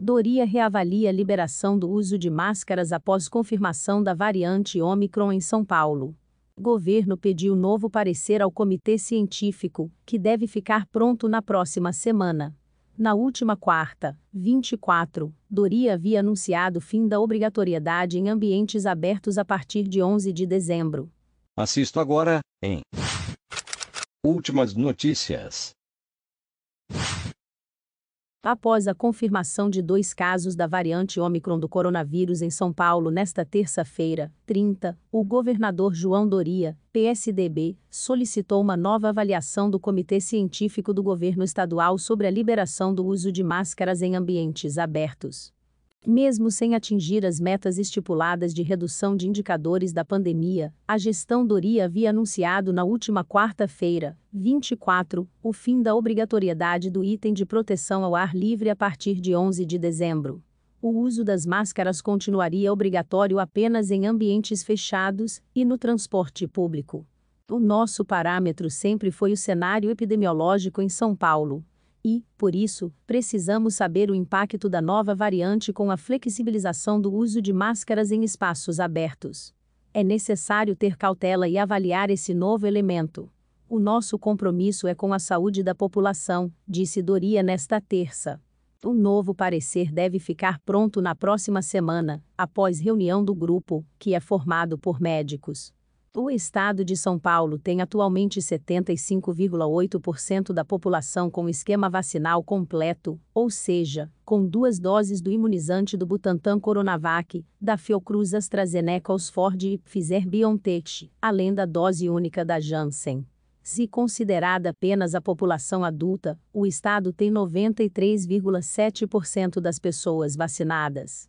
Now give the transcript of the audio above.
Doria reavalia a liberação do uso de máscaras após confirmação da variante Omicron em São Paulo. Governo pediu novo parecer ao comitê científico, que deve ficar pronto na próxima semana. Na última quarta, 24, Doria havia anunciado o fim da obrigatoriedade em ambientes abertos a partir de 11 de dezembro. Assisto agora, em Últimas notícias. Após a confirmação de dois casos da variante Omicron do coronavírus em São Paulo nesta terça-feira, 30, o governador João Doria, PSDB, solicitou uma nova avaliação do Comitê Científico do Governo Estadual sobre a liberação do uso de máscaras em ambientes abertos. Mesmo sem atingir as metas estipuladas de redução de indicadores da pandemia, a gestão Doria havia anunciado na última quarta-feira, 24, o fim da obrigatoriedade do item de proteção ao ar livre a partir de 11 de dezembro. O uso das máscaras continuaria obrigatório apenas em ambientes fechados e no transporte público. O nosso parâmetro sempre foi o cenário epidemiológico em São Paulo, e, por isso, precisamos saber o impacto da nova variante com a flexibilização do uso de máscaras em espaços abertos. É necessário ter cautela e avaliar esse novo elemento. O nosso compromisso é com a saúde da população, disse Doria nesta terça. Um novo parecer deve ficar pronto na próxima semana, após reunião do grupo, que é formado por médicos, o estado de São Paulo tem atualmente 75,8% da população com esquema vacinal completo, ou seja, com duas doses do imunizante do Butantan Coronavac, da Fiocruz AstraZeneca Oxford e Pfizer-BioNTech, além da dose única da Janssen. Se considerada apenas a população adulta, o estado tem 93,7% das pessoas vacinadas